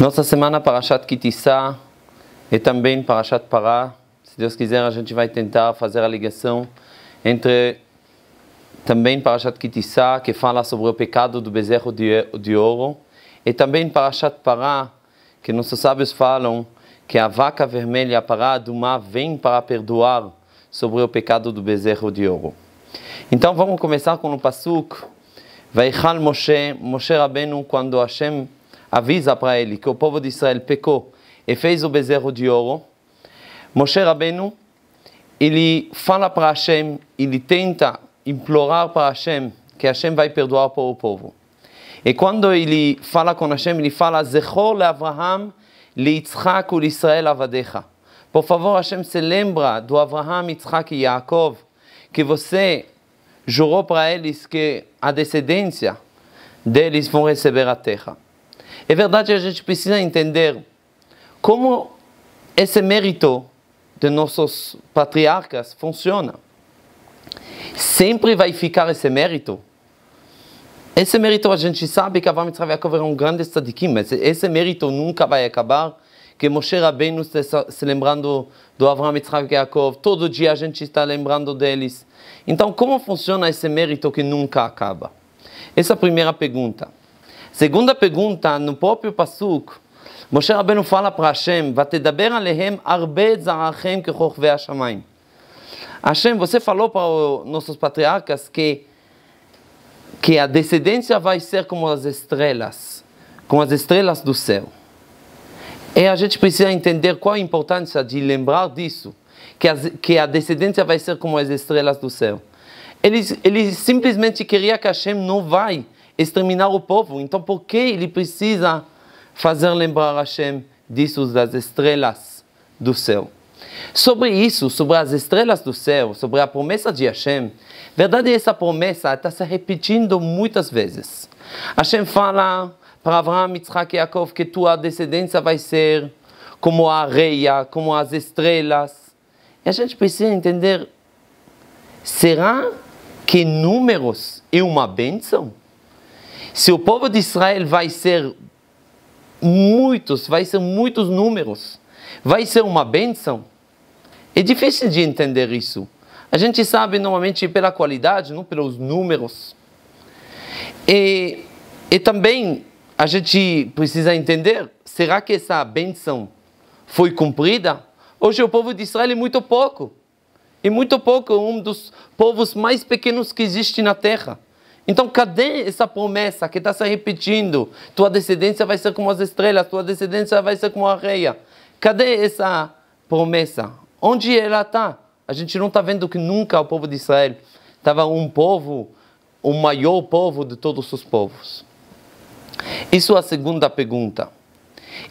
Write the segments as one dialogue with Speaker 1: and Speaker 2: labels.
Speaker 1: Nossa semana Parashat Kitissá e também Parashat Pará. Se Deus quiser, a gente vai tentar fazer a ligação entre também Parashat Kitissá, que fala sobre o pecado do bezerro de ouro, e também Parashat Pará, que nossos sábios falam que a vaca vermelha, parada Pará do mar, vem para perdoar sobre o pecado do bezerro de ouro. Então vamos começar com o Pasuk. Vaichal Moshe, Moshe Rabenu, quando Hashem avisa para ele que o povo de Israel pecou e fez o bezerro de ouro, Moshe Rabenu, ele fala para Hashem, ele tenta implorar para Hashem que Hashem vai perdoar para o povo. E quando ele fala com Hashem, ele fala, Zechor le Avraham, le Yitzhak ul Israel avadecha. Por favor, Hashem, se lembra do Avraham, Yitzhak e Yaakov, que você jurou para eles que a descendência deles vão receber a terra. É verdade a gente precisa entender como esse mérito de nossos patriarcas funciona. Sempre vai ficar esse mérito. Esse mérito a gente sabe que Avraham e Yaakov eram grandes tzadikim, mas esse mérito nunca vai acabar. Que Moshe Rabbeinu está se lembrando do Avraham e Yaakov, todo dia a gente está lembrando deles. Então, como funciona esse mérito que nunca acaba? Essa é a primeira pergunta. Segunda pergunta, no próprio Passuk, Moshe Rabbeinu fala para Hashem, Vatedaber alehem arbe zarachem kechorvei hashamayim. Hashem, você falou para os nossos patriarcas que, que a descendência vai ser como as estrelas, como as estrelas do céu. E a gente precisa entender qual a importância de lembrar disso, que a, que a descendência vai ser como as estrelas do céu. Ele, ele simplesmente queria que Hashem não vai exterminar o povo. Então, por que ele precisa fazer lembrar Hashem disso das estrelas do céu? Sobre isso, sobre as estrelas do céu, sobre a promessa de Hashem, verdade essa promessa está se repetindo muitas vezes. Hashem fala para Abraão, Yitzhak e Yaakov que tua descendência vai ser como a areia, como as estrelas. E a gente precisa entender, será que números é uma bênção? Se o povo de Israel vai ser muitos, vai ser muitos números, vai ser uma bênção, é difícil de entender isso. A gente sabe normalmente pela qualidade, não pelos números. E, e também a gente precisa entender: será que essa benção foi cumprida? Hoje o povo de Israel é muito pouco. É muito pouco, um dos povos mais pequenos que existe na Terra. Então, cadê essa promessa que está se repetindo? Tua descendência vai ser como as estrelas, tua descendência vai ser como a areia. Cadê essa promessa? Onde ela está? A gente não está vendo que nunca o povo de Israel estava um povo, o maior povo de todos os povos. Isso é a segunda pergunta.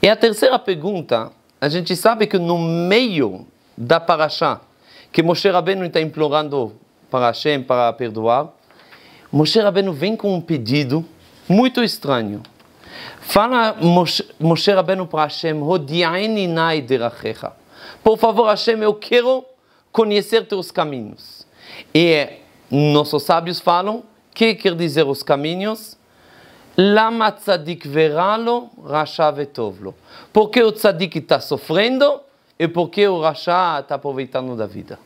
Speaker 1: E a terceira pergunta, a gente sabe que no meio da Parashá, que Moshe Rabbeinu está implorando para Hashem para perdoar, Moshe Rabbeinu vem com um pedido muito estranho. Fala Moshe, Moshe Rabbeinu para Hashem, Por favor, Hashem, eu quero conhecer teus caminhos. E nossos sábios falam, que quer dizer os caminhos? Lama tzadik veralo, rasha vetovlo. Porque o tzadik está sofrendo e porque o rasha está aproveitando da vida.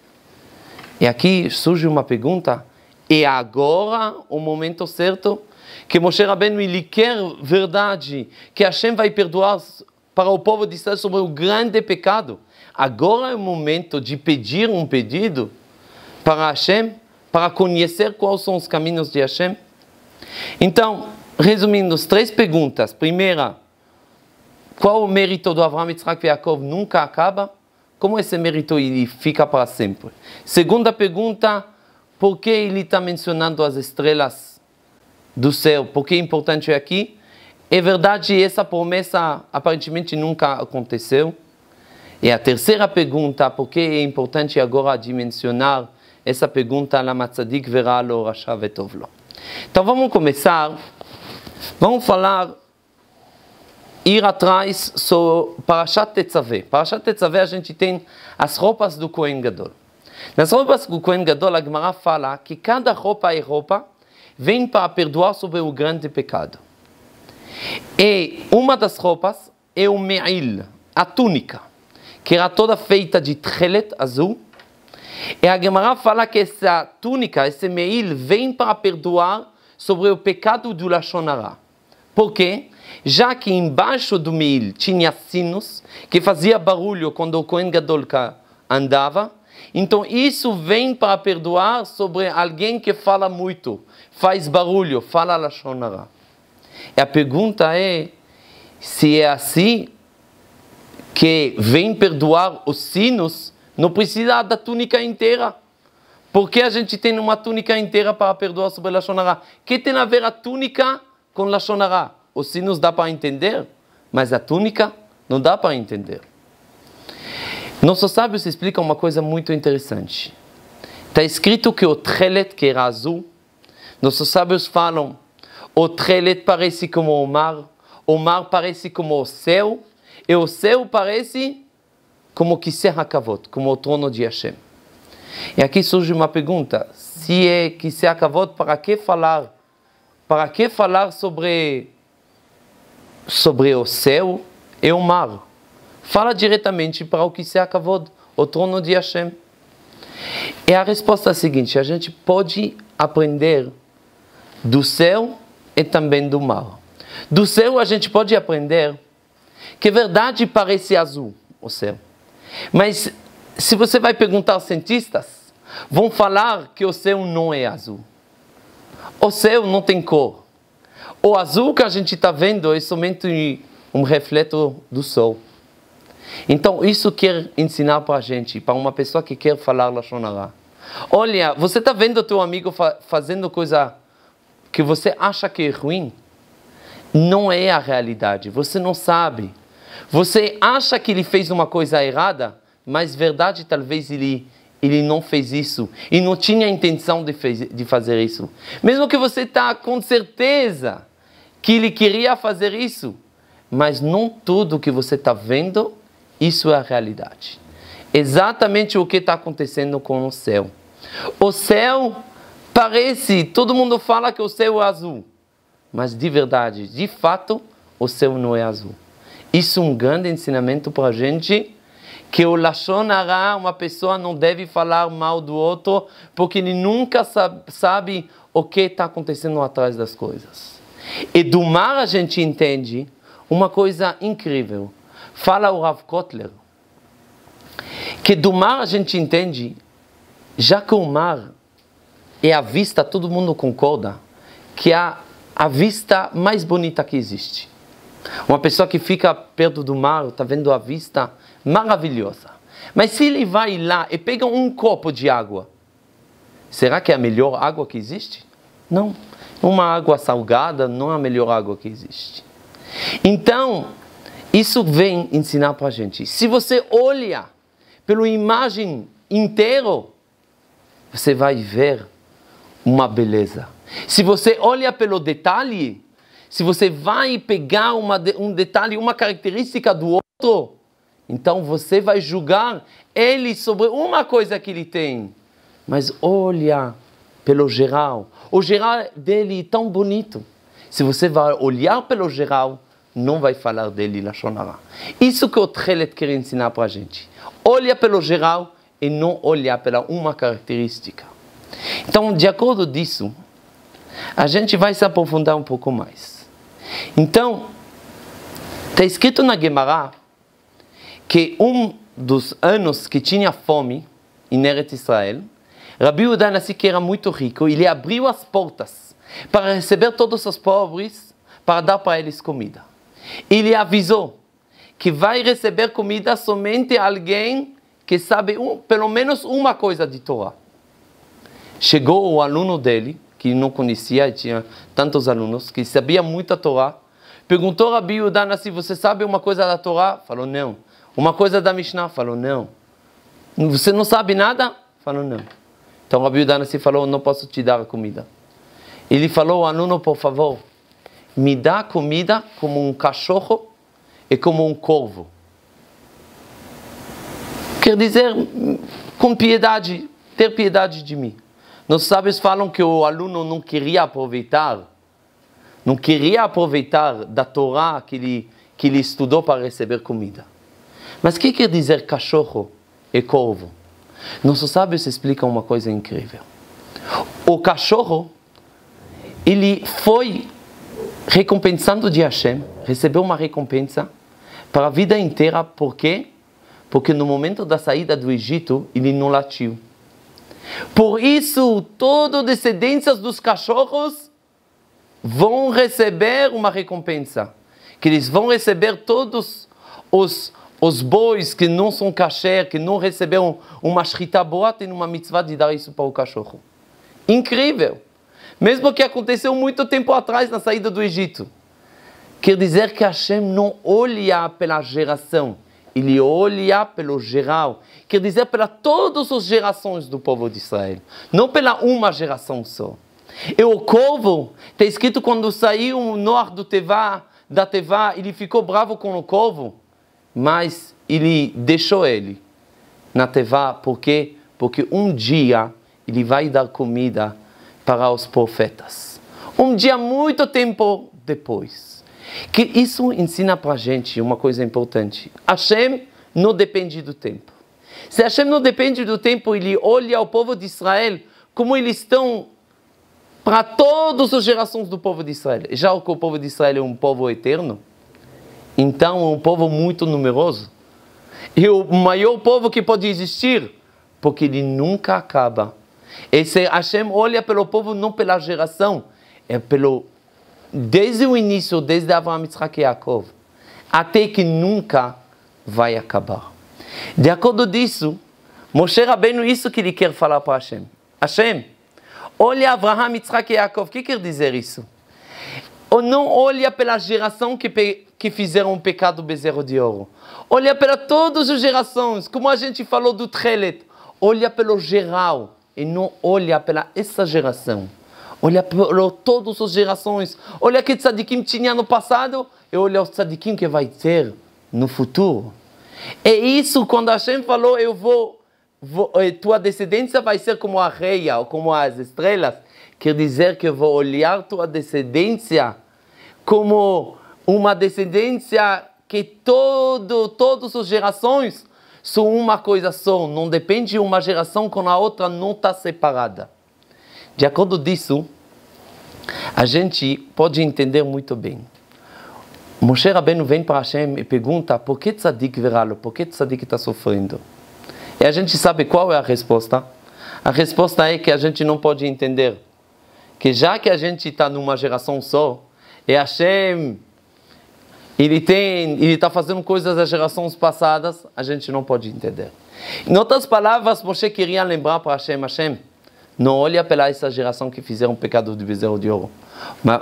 Speaker 1: E aqui surge uma pergunta e agora o momento certo que Moshe Rabbeinu ele quer verdade, que Hashem vai perdoar para o povo de Israel sobre o grande pecado. Agora é o momento de pedir um pedido para Hashem, para conhecer quais são os caminhos de Hashem. Então, resumindo, as três perguntas. Primeira, qual o mérito do Avraham, Yitzhak e Yaakov nunca acaba? Como esse mérito ele fica para sempre? Segunda pergunta, por que ele está mencionando as estrelas do céu? Por que é importante aqui? É verdade, essa promessa aparentemente nunca aconteceu. E a terceira pergunta, por que é importante agora dimensionar essa pergunta Lama matzadik verá Então vamos começar. Vamos falar ir atrás sobre Parashat Tetzaveh. Parashat Tetzaveh a gente tem as roupas do Kohen Gadol. Nas roupas que o Kohen Gadol, a Gemara fala que cada roupa e roupa vem para perdoar sobre o grande pecado. E uma das roupas é o me'il, a túnica, que era toda feita de trelet azul. E a Gemara fala que essa túnica, esse me'il, vem para perdoar sobre o pecado do Lachonará. Por quê? Já que embaixo do me'il tinha sinos, que fazia barulho quando o Kohen Gadol andava, então isso vem para perdoar sobre alguém que fala muito, faz barulho, fala Lashonara. E a pergunta é se é assim que vem perdoar os sinos, não precisa da túnica inteira. Porque a gente tem uma túnica inteira para perdoar sobre Lashonara? Que tem a ver a túnica com Lashonara? Os sinos dá para entender, mas a túnica não dá para entender. Nossos sábios explicam uma coisa muito interessante. Está escrito que o trelet, que era azul, nossos sábios falam, o trelet parece como o mar, o mar parece como o céu, e o céu parece como que Kavot, como o trono de Hashem. E aqui surge uma pergunta: se é que se acabou, para que falar? Para que falar sobre sobre o céu e o mar? fala diretamente para o que se acabou, o trono de Hashem. E a resposta é a seguinte: a gente pode aprender do céu e também do mar. Do céu a gente pode aprender que verdade parece azul, o céu. Mas se você vai perguntar aos cientistas, vão falar que o céu não é azul. O céu não tem cor. O azul que a gente está vendo é somente um refleto do sol. Então, isso quer ensinar para a gente, para uma pessoa que quer falar Lashon Hara. Olha, você está vendo teu amigo fa fazendo coisa que você acha que é ruim? Não é a realidade, você não sabe. Você acha que ele fez uma coisa errada, mas verdade talvez ele ele não fez isso e não tinha intenção de, fez, de fazer isso. Mesmo que você está com certeza que ele queria fazer isso, mas não tudo que você está vendo isso é a realidade. Exatamente o que está acontecendo com o céu. O céu parece, todo mundo fala que o céu é azul, mas de verdade, de fato, o céu não é azul. Isso é um grande ensinamento para a gente que o Lashon uma pessoa não deve falar mal do outro, porque ele nunca sabe o que está acontecendo atrás das coisas. E do mar a gente entende uma coisa incrível. Fala o Rav Kotler que do mar a gente entende, já que o mar é a vista, todo mundo concorda, que é a, a vista mais bonita que existe. Uma pessoa que fica perto do mar, está vendo a vista maravilhosa. Mas se ele vai lá e pega um copo de água, será que é a melhor água que existe? Não. Uma água salgada não é a melhor água que existe. Então, isso vem ensinar para a gente. Se você olha pela imagem inteira, você vai ver uma beleza. Se você olha pelo detalhe, se você vai pegar uma, um detalhe, uma característica do outro, então você vai julgar ele sobre uma coisa que ele tem. Mas olha pelo geral. O geral dele é tão bonito. Se você vai olhar pelo geral, não vai falar dele Lachonará. Isso que o Trelet quer ensinar para a gente. Olha pelo geral e não olhar pela uma característica. Então, de acordo disso, a gente vai se aprofundar um pouco mais. Então, está escrito na Gemara que um dos anos que tinha fome em Eretz Israel, Rabi Uda Nassi, que era muito rico, ele abriu as portas para receber todos os pobres, para dar para eles comida. E lhe avisou que vai receber comida somente alguém que sabe um, pelo menos uma coisa de Torá. Chegou o aluno dele, que não conhecia, tinha tantos alunos, que sabia muito a Torá. Perguntou a Rabi Udana se você sabe uma coisa da Torá? Falou, não. Uma coisa da Mishnah? Falou, não. Você não sabe nada? Falou, não. Então Rabi Udana se falou, não posso te dar a comida. Ele falou, aluno, por favor, me dá comida como um cachorro e como um corvo. Quer dizer, com piedade, ter piedade de mim. Nossos sábios falam que o aluno não queria aproveitar, não queria aproveitar da Torá que ele, que ele estudou para receber comida. Mas o que quer dizer cachorro e corvo? Nossos sábios explica uma coisa incrível. O cachorro, ele foi recompensando de Hashem, recebeu uma recompensa para a vida inteira, por quê? Porque no momento da saída do Egito, ele não latiu. Por isso, todas as descendências dos cachorros vão receber uma recompensa. Que eles vão receber todos os, os bois que não são kasher, que não receberam uma shrita boa, tem uma mitzvah de dar isso para o cachorro. Incrível! Mesmo que aconteceu muito tempo atrás na saída do Egito. Quer dizer que Hashem não olha pela geração, ele olha pelo geral. Quer dizer, pela todas as gerações do povo de Israel, não pela uma geração só. E o corvo, está escrito quando saiu o Noar do Tevá, da Tevá, ele ficou bravo com o corvo, mas ele deixou ele na Tevá, por quê? Porque um dia ele vai dar comida para os profetas. Um dia muito tempo depois. Que isso ensina para a gente uma coisa importante. Hashem não depende do tempo. Se Hashem não depende do tempo, ele olha o povo de Israel como eles estão para todas as gerações do povo de Israel. Já que o povo de Israel é um povo eterno, então é um povo muito numeroso. E o maior povo que pode existir, porque ele nunca acaba esse Hashem olha pelo povo não pela geração, é pelo desde o início, desde Abraão, Isaac e Yaakov, até que nunca vai acabar. De acordo disso, Moshe Rabbeinu, isso que ele quer falar para Hashem. Hashem, olha Abraão, Isaac e Yaakov, o que quer dizer isso? Ou não olha pela geração que, que fizeram o pecado bezerro de ouro. Olha pela todas as gerações, como a gente falou do Trelet. Olha pelo geral e não olha para essa geração. Olha para todas as gerações. Olha que tzadikim tinha no passado e olha o tzadikim que vai ter no futuro. É isso quando Hashem falou: Eu vou, vou eh, tua descendência vai ser como a reia ou como as estrelas. Quer dizer que eu vou olhar tua descendência como uma descendência que todo, todas as gerações são uma coisa só, não depende uma geração com a outra, não está separada. De acordo disso, a gente pode entender muito bem. Moshe Rabbeinu vem para Hashem e pergunta por que Tzadik virá? lo por que Tzadik está sofrendo? E a gente sabe qual é a resposta. A resposta é que a gente não pode entender que já que a gente está numa geração só, é Hashem ele tem, ele está fazendo coisas das gerações passadas, a gente não pode entender. Em outras palavras, Moshe queria lembrar para Hashem, Hashem, não olha pela essa geração que fizeram o pecado do bezerro de ouro,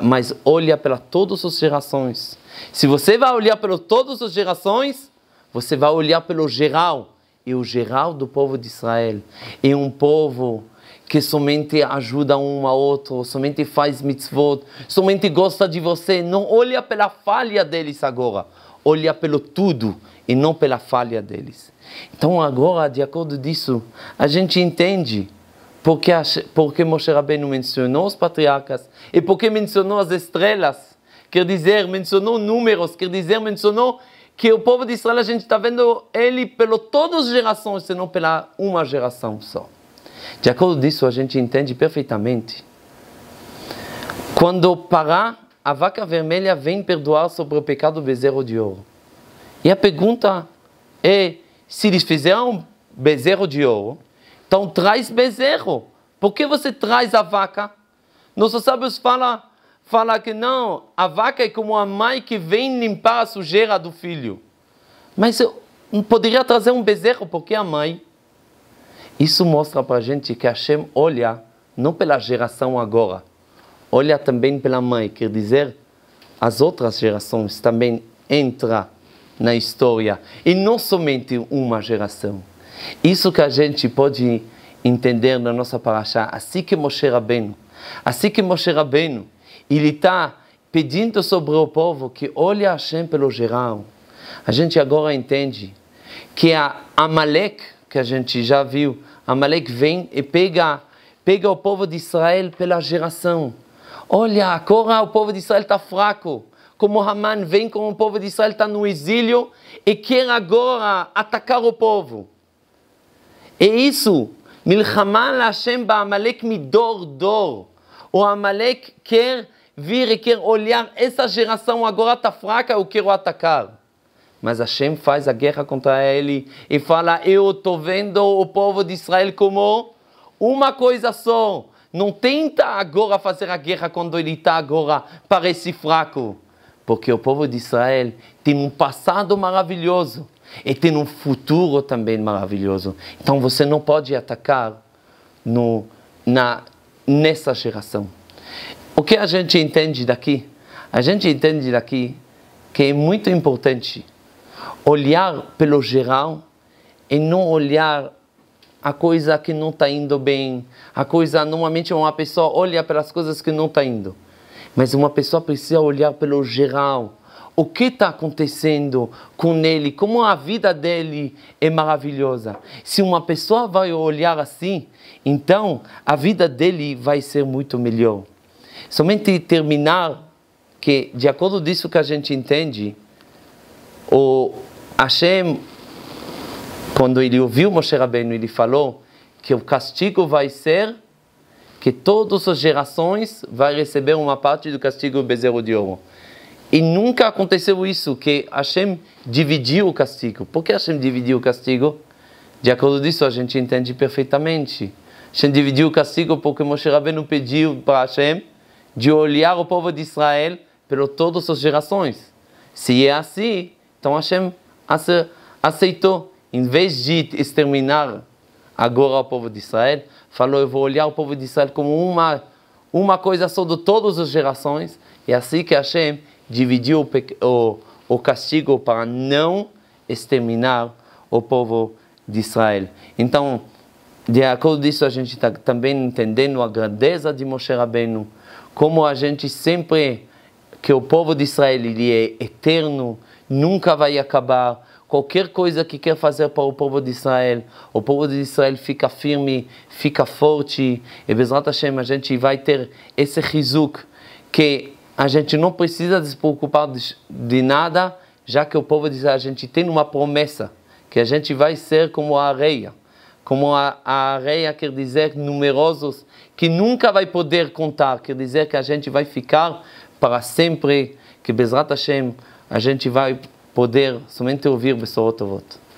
Speaker 1: mas olha pela todas as gerações. Se você vai olhar para todas as gerações, você vai olhar pelo geral. E o geral do povo de Israel é um povo que somente ajuda um ao outro, somente faz mitzvot, somente gosta de você. Não olha pela falha deles agora, olha pelo tudo e não pela falha deles. Então agora, de acordo disso, a gente entende porque, porque Moshe Rabbeinu mencionou os patriarcas e porque mencionou as estrelas. Quer dizer, mencionou números, quer dizer, mencionou que o povo de Israel, a gente está vendo ele pelo todas as gerações, senão pela uma geração só. De acordo disso, a gente entende perfeitamente. Quando Pará, a vaca vermelha, vem perdoar sobre o pecado do bezerro de ouro. E a pergunta é, se eles fizeram bezerro de ouro, então traz bezerro. Por que você traz a vaca? Nossos sábios falam fala que não, a vaca é como a mãe que vem limpar a sujeira do filho. Mas eu poderia trazer um bezerro, porque a mãe isso mostra para a gente que Hashem olha não pela geração agora, olha também pela mãe, quer dizer, as outras gerações também entram na história, e não somente uma geração. Isso que a gente pode entender na nossa paraxá, assim que Moshe Rabbeinu, assim que Moshe Rabbeinu, ele está pedindo sobre o povo que olhe a Hashem pelo geral. A gente agora entende que a Amalek, que a gente já viu, Amalek vem e pega, pega o povo de Israel pela geração. Olha, agora o povo de Israel está fraco. Como Haman vem, com o povo de Israel está no exílio e quer agora atacar o povo. É isso. Milchama Hashem Amalek midor dor. O Amalek quer vir e quer olhar essa geração agora está fraca, eu quero atacar. Mas Hashem faz a guerra contra ele e fala: Eu estou vendo o povo de Israel como uma coisa só. Não tenta agora fazer a guerra quando ele está agora, parece fraco. Porque o povo de Israel tem um passado maravilhoso e tem um futuro também maravilhoso. Então você não pode atacar no, na, nessa geração. O que a gente entende daqui? A gente entende daqui que é muito importante olhar pelo geral e não olhar a coisa que não está indo bem, a coisa normalmente uma pessoa olha pelas coisas que não está indo, mas uma pessoa precisa olhar pelo geral, o que está acontecendo com ele, como a vida dele é maravilhosa. Se uma pessoa vai olhar assim, então a vida dele vai ser muito melhor. Somente terminar que de acordo disso que a gente entende, o Hashem, quando ele ouviu Moshe Rabbeinu, ele falou que o castigo vai ser que todas as gerações vai receber uma parte do castigo do bezerro de ouro. E nunca aconteceu isso, que Hashem dividiu o castigo. Por que Hashem dividiu o castigo? De acordo disso, a gente entende perfeitamente. Hashem dividiu o castigo porque Moshe Rabbeinu pediu para Hashem de olhar o povo de Israel pelas todas as gerações. Se é assim, então Hashem aceitou. Em vez de exterminar agora o povo de Israel, falou: Eu vou olhar o povo de Israel como uma, uma coisa só de todas as gerações. E é assim que Hashem dividiu o, o, o castigo para não exterminar o povo de Israel. Então, de acordo disso, a gente está também entendendo a grandeza de Moshe Rabbeinu, como a gente sempre, que o povo de Israel ele é eterno, nunca vai acabar. Qualquer coisa que quer fazer para o povo de Israel, o povo de Israel fica firme, fica forte. E Bezrat Hashem, a gente vai ter esse rizuk que a gente não precisa se preocupar de, de nada, já que o povo de Israel, a gente tem uma promessa, que a gente vai ser como a areia. Como a, a areia quer dizer numerosos, que nunca vai poder contar, quer dizer que a gente vai ficar para sempre, que Bezrat Hashem, a gente vai poder somente ouvir Besorot Avot.